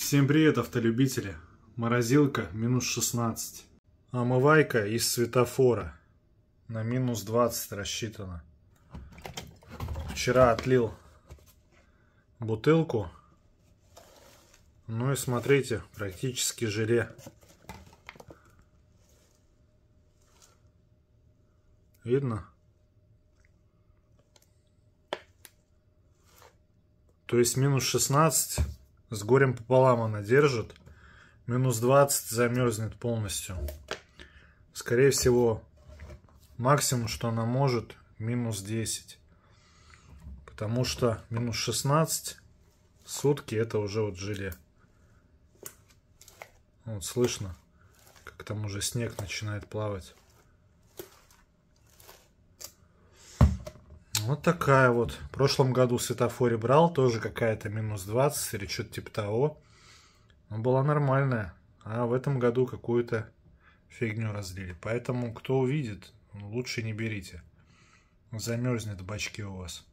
Всем привет, автолюбители! Морозилка минус 16. Омывайка из светофора. На минус 20 рассчитана. Вчера отлил бутылку. Ну и смотрите, практически желе. Видно? То есть минус 16 с горем пополам она держит. Минус 20 замерзнет полностью. Скорее всего, максимум, что она может, минус 10. Потому что минус 16 сутки это уже вот желе. Вот слышно, как там уже снег начинает плавать. Вот такая вот. В прошлом году в светофоре брал, тоже какая-то минус 20 или что-то типа того. Но была нормальная. А в этом году какую-то фигню разлили. Поэтому, кто увидит, лучше не берите. Замерзнет бачки у вас.